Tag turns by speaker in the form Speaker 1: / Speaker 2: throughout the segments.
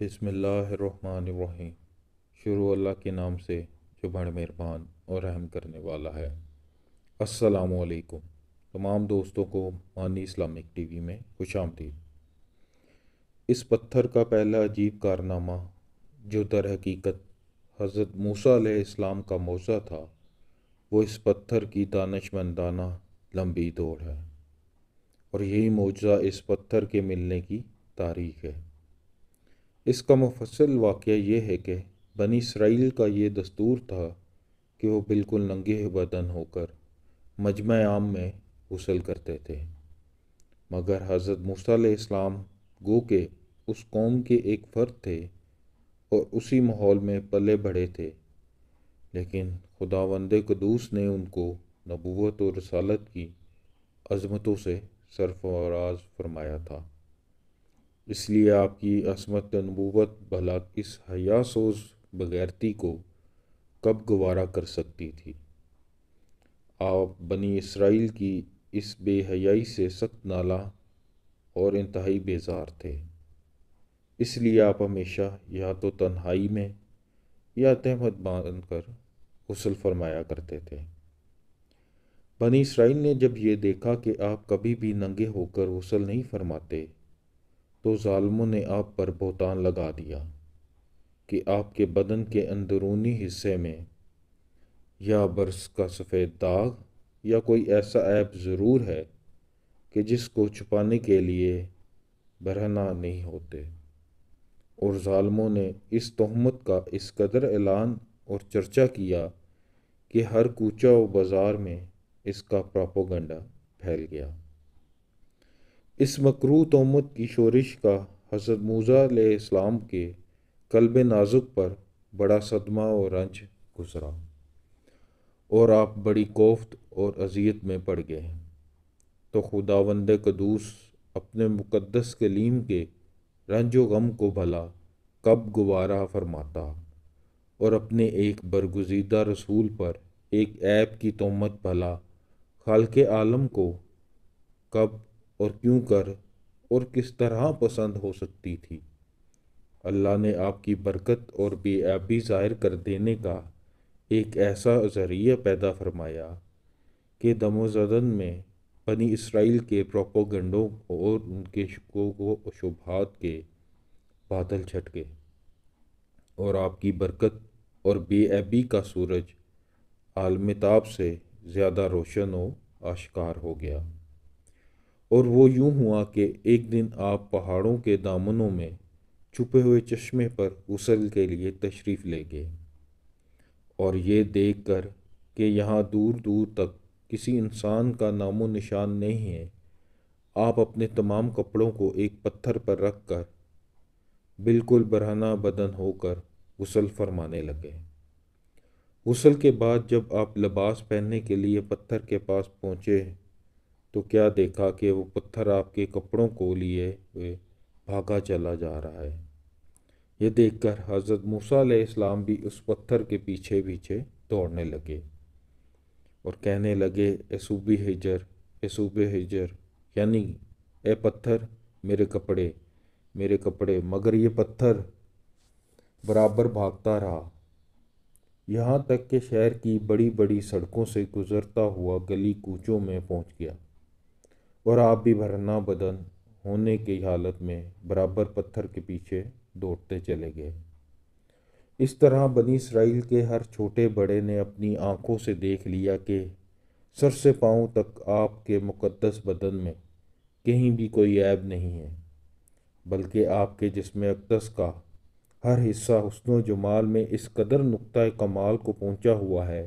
Speaker 1: बिसमीम शुरू अल्लाह के नाम से जो बड़ मेहरबान और रहम करने वाला है असलकुम तमाम दोस्तों को मानी इस्लामिक टीवी में खुश आमदीद इस पत्थर का पहला अजीब कारनामा जो दर हकीकत हज़रत मूसा इस्लाम का मौज़ा था वो इस पत्थर की दानशमंदाना लंबी दौड़ है और यही मौजा इस पत्थर के मिलने की तारीख है इसका मुफसल वाक़ ये है कि बनी इसराइल का ये दस्तूर था कि वो बिल्कुल नंगे बदन होकर मजम आम में गसल करते थे मगर हज़रत मूसा इस्लाम गो के उस कौम के एक फ़र्द थे और उसी माहौल में पले बढ़े थे लेकिन खुदा वंद कदूस ने उनको नबूत और रसालत की अजमतों से सरफराज फरमाया था इसलिए आपकी असमत नबूवत भला इस हयासोज बगैरती को कब गवारा कर सकती थी आप बनी इसराइल की इस बेहयाई से सख्त नाला और इंतहाई बेजार थे इसलिए आप हमेशा या तो तन्हाई में या तहमत बांध कर गसल फरमाया करते थे बनी इसराइल ने जब ये देखा कि आप कभी भी नंगे होकर गसल नहीं फरमाते तो ालमों ने आप पर बोतान लगा दिया कि आपके बदन के अंदरूनी हिस्से में या बर्स का सफ़ेद दाग या कोई ऐसा ऐप ज़रूर है कि जिसको छुपाने के लिए बरहना नहीं होते और ालमों ने इस तहमत का इस कदर ऐलान और चर्चा किया कि हर कूचा व बाज़ार में इसका प्रापोगंडा फैल गया इस मकरू तोमत की शोरिश का हज़रत मूजा इस्लाम के कल्ब नाजुक पर बड़ा सदमा और रंज गुजरा और आप बड़ी कोफ्त और अजियत में पड़ गए हैं तो खुदावंद कदूस अपने मुकदस कलीम के रंज व गम को भला कब गुबारा फरमाता और अपने एक बरगुजीदा रसूल पर एक ऐप की तोमत भला खाल के आलम को कब और क्यों कर और किस तरह पसंद हो सकती थी अल्लाह ने आपकी बरकत और बेअबी ज़ाहिर कर देने का एक ऐसा ज़रिया पैदा फरमाया कि दमोजदन में बनी इसराइल के प्रोपोगंडों और उनके शुकों को शुभात के बादल छट गए और आपकी बरकत और बेअबी का सूरज आलमताब से ज़्यादा रोशन व आशकार हो गया और वो यूं हुआ कि एक दिन आप पहाड़ों के दामनों में छुपे हुए चश्मे पर गसल के लिए तशरीफ़ ले गए और ये देख कर कि यहाँ दूर दूर तक किसी इंसान का नामो निशान नहीं है आप अपने तमाम कपड़ों को एक पत्थर पर रख कर बिल्कुल बरहना बदन होकर गसल फरमाने लगे गसल के बाद जब आप लिबास पहनने के लिए पत्थर के पास पहुँचे तो क्या देखा कि वो पत्थर आपके कपड़ों को लिए हुए भागा चला जा रहा है ये देखकर हज़रत मूसा इस्लाम भी उस पत्थर के पीछे पीछे दौड़ने लगे और कहने लगे ए एसूबी हिजर एसूबे हिजर यानी ए पत्थर मेरे कपड़े मेरे कपड़े मगर ये पत्थर बराबर भागता रहा यहाँ तक कि शहर की बड़ी बड़ी सड़कों से गुज़रता हुआ गली कूचों में पहुँच गया और आप भी भरना बदन होने की हालत में बराबर पत्थर के पीछे दौड़ते चले गए इस तरह बनी इसराइल के हर छोटे बड़े ने अपनी आंखों से देख लिया कि सर से पाँव तक आपके मुकद्दस बदन में कहीं भी कोई ऐब नहीं है बल्कि आपके जिसम अकदस का हर हिस्सा हसन जमाल में इस कदर नुक़ कमाल को पहुँचा हुआ है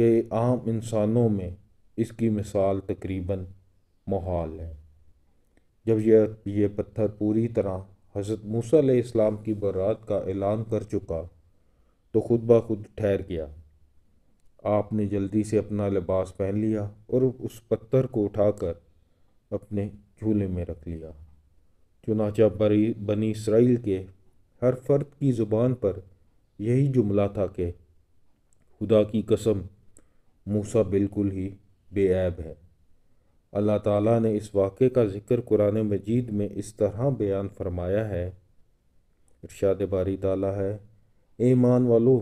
Speaker 1: कि आम इंसानों में इसकी मिसाल तकरीबन माहौल है जब यह ये पत्थर पूरी तरह हज़रत मूसा इस्लाम की बरात का ऐलान कर चुका तो खुद ब खुद ठहर गया आपने जल्दी से अपना लिबास पहन लिया और उस पत्थर को उठाकर अपने झूले में रख लिया चुनाचा बरी बनी इसराइल के हर फर्द की ज़ुबान पर यही जुमला था कि खुदा की कसम मूसा बिल्कुल ही बेऐब है अल्लाह ताला ने इस वाक़े का ज़िक्र कुरान मजीद में इस तरह बयान फरमाया है इरशाद बारी ताला है ईमान वालों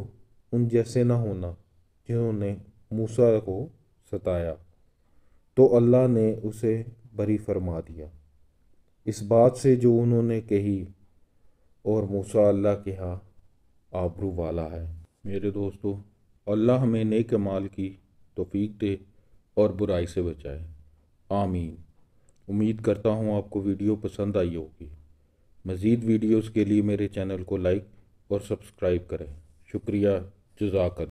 Speaker 1: उन जैसे ना होना जिन्होंने मूसा को सताया तो अल्लाह ने उसे बरी फरमा दिया इस बात से जो उन्होंने कही और मूसा अल्लाह के यहाँ आबरू वाला है मेरे दोस्तों अल्लाह हमें नेक माल की तोफीक दे और बुराई से बचाए आमीन उम्मीद करता हूँ आपको वीडियो पसंद आई होगी मज़ीद वीडियोस के लिए मेरे चैनल को लाइक और सब्सक्राइब करें शुक्रिया जजाक